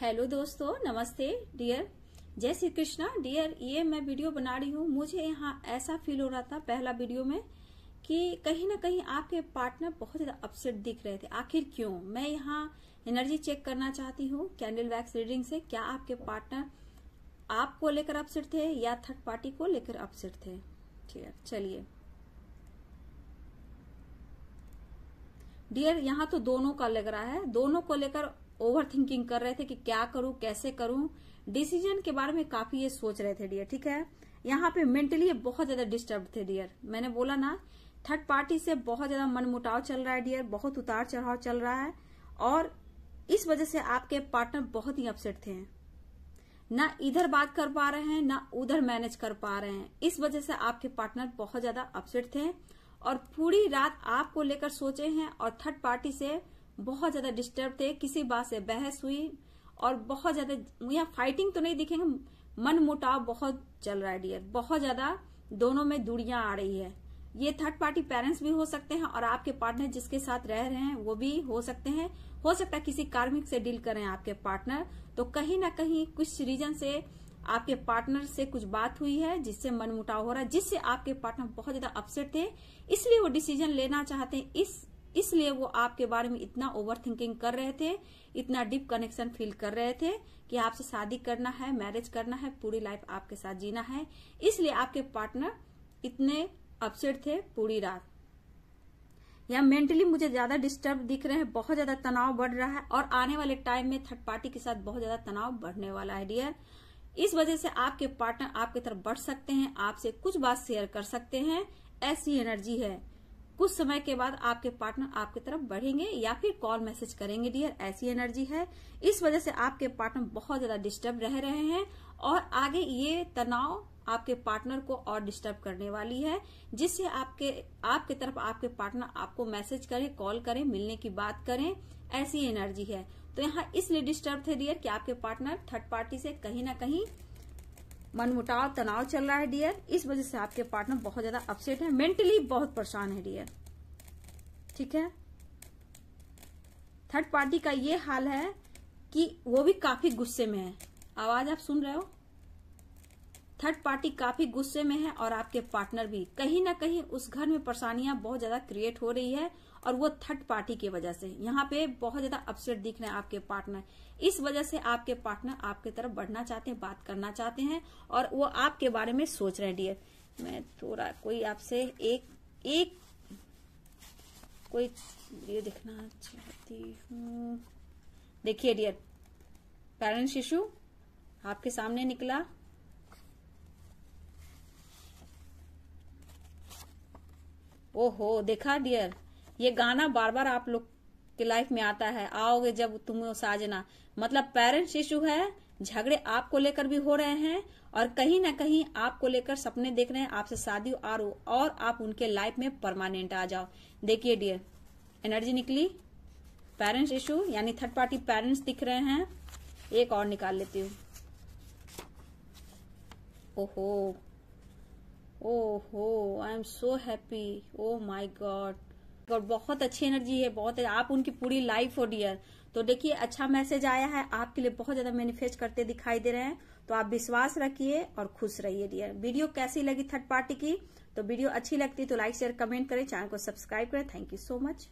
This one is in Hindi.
हेलो दोस्तों नमस्ते डियर जय श्री कृष्णा डियर ये मैं वीडियो बना रही हूँ मुझे यहाँ ऐसा फील हो रहा था पहला वीडियो में कि कहीं ना कहीं आपके पार्टनर बहुत ज़्यादा अपसेट दिख रहे थे आखिर क्यों मैं यहाँ एनर्जी चेक करना चाहती हूँ कैंडल वैक्स रीडिंग से क्या आपके पार्टनर आपको लेकर अपसेट थे या थर्ड पार्टी को लेकर अपसेट थे ठीक चलिए डियर यहाँ तो दोनों का लग रहा है दोनों को लेकर ओवर थिंकिंग कर रहे थे कि क्या करूं कैसे करूं डिसीजन के बारे में काफी ये सोच रहे थे डियर ठीक है यहाँ पे मेंटली बहुत ज्यादा डिस्टर्ब थे डियर मैंने बोला ना थर्ड पार्टी से बहुत ज्यादा मनमुटाव चल रहा है डियर बहुत उतार चढ़ाव चल रहा है और इस वजह से आपके पार्टनर बहुत ही अपसेट थे ना इधर बात कर पा रहे हैं ना उधर मैनेज कर पा रहे हैं इस वजह से आपके पार्टनर बहुत ज्यादा अपसेट थे और पूरी रात आपको लेकर सोचे हैं और थर्ड पार्टी से बहुत ज्यादा डिस्टर्ब थे किसी बात से बहस हुई और बहुत ज्यादा यहाँ फाइटिंग तो नहीं दिखेंगे मन मुटाव बहुत चल रहा है डियर बहुत ज्यादा दोनों में दूरियां आ रही है ये थर्ड पार्टी पेरेंट्स भी हो सकते हैं और आपके पार्टनर जिसके साथ रह रहे हैं वो भी हो सकते हैं हो सकता है किसी कार्मिक से डील करें आपके पार्टनर तो कहीं ना कहीं कुछ रीजन से आपके पार्टनर से कुछ बात हुई है जिससे मनमुटाव हो रहा है जिससे आपके पार्टनर बहुत ज्यादा अपसेट थे इसलिए वो डिसीजन लेना चाहते हैं इस इसलिए वो आपके बारे में इतना ओवर थिंकिंग कर रहे थे इतना डीप कनेक्शन फील कर रहे थे कि आपसे शादी करना है मैरिज करना है पूरी लाइफ आपके साथ जीना है इसलिए आपके पार्टनर इतने अपसेट थे पूरी रात या मेंटली मुझे ज्यादा डिस्टर्ब दिख रहे हैं बहुत ज्यादा तनाव बढ़ रहा है और आने वाले टाइम में थर्ड पार्टी के साथ बहुत ज्यादा तनाव बढ़ने वाला है डियर इस वजह से आपके पार्टनर आपकी तरफ बढ़ सकते हैं आपसे कुछ बात शेयर कर सकते हैं ऐसी एनर्जी है कुछ समय के बाद आपके पार्टनर आपकी तरफ बढ़ेंगे या फिर कॉल मैसेज करेंगे डियर ऐसी एनर्जी है इस वजह से आपके पार्टनर बहुत ज्यादा डिस्टर्ब रह रहे हैं और आगे ये तनाव आपके पार्टनर को और डिस्टर्ब करने वाली है जिससे आपके आपके तरफ आपके पार्टनर आपको मैसेज करें कॉल करें मिलने की बात करें ऐसी एनर्जी है तो यहाँ इसलिए डिस्टर्ब थे डियर कि आपके पार्टनर थर्ड पार्टी से कहीं ना कहीं मनमुटाव तनाव चल रहा है डियर इस वजह से आपके पार्टनर बहुत ज्यादा अपसेट है मेंटली बहुत परेशान है डियर ठीक है थर्ड पार्टी का ये हाल है कि वो भी काफी गुस्से में है आवाज आप सुन रहे हो थर्ड पार्टी काफी गुस्से में है और आपके पार्टनर भी कहीं ना कहीं उस घर में परेशानियां बहुत ज्यादा क्रिएट हो रही है और वो थर्ड पार्टी की वजह से यहाँ पे बहुत ज्यादा अपसेट दिख रहे हैं आपके पार्टनर इस वजह से आपके पार्टनर आपके तरफ बढ़ना चाहते हैं बात करना चाहते हैं और वो आपके बारे में सोच रहे हैं डियर मैं थोड़ा कोई आपसे एक एक कोई ये देखना चाहती हूँ देखिए डियर पेरेंट्स इशू आपके सामने निकला ओहो देखा डियर ये गाना बार बार आप लोग के लाइफ में आता है आओगे जब तुम साजना मतलब पेरेंट्स इशू है झगड़े आपको लेकर भी हो रहे हैं और कहीं ना कहीं आपको लेकर सपने देख रहे हैं आपसे शादी और और आप उनके लाइफ में परमानेंट आ जाओ देखिए डियर एनर्जी निकली पेरेंट्स इशू यानी थर्ड पार्टी पेरेंट्स दिख रहे हैं एक और निकाल लेती हूँ ओहो हो I am so happy oh my God और बहुत अच्छी एनर्जी है बहुत है, आप उनकी पूरी लाइफ हो डियर तो देखिए अच्छा मैसेज आया है आपके लिए बहुत ज्यादा मैनिफेस्ट करते दिखाई दे रहे हैं तो आप विश्वास रखिए और खुश रहिए डियर वीडियो कैसी लगी थर्ड पार्टी की तो वीडियो अच्छी लगती तो लाइक शेयर कमेंट करें चैनल को सब्सक्राइब करें थैंक यू सो मच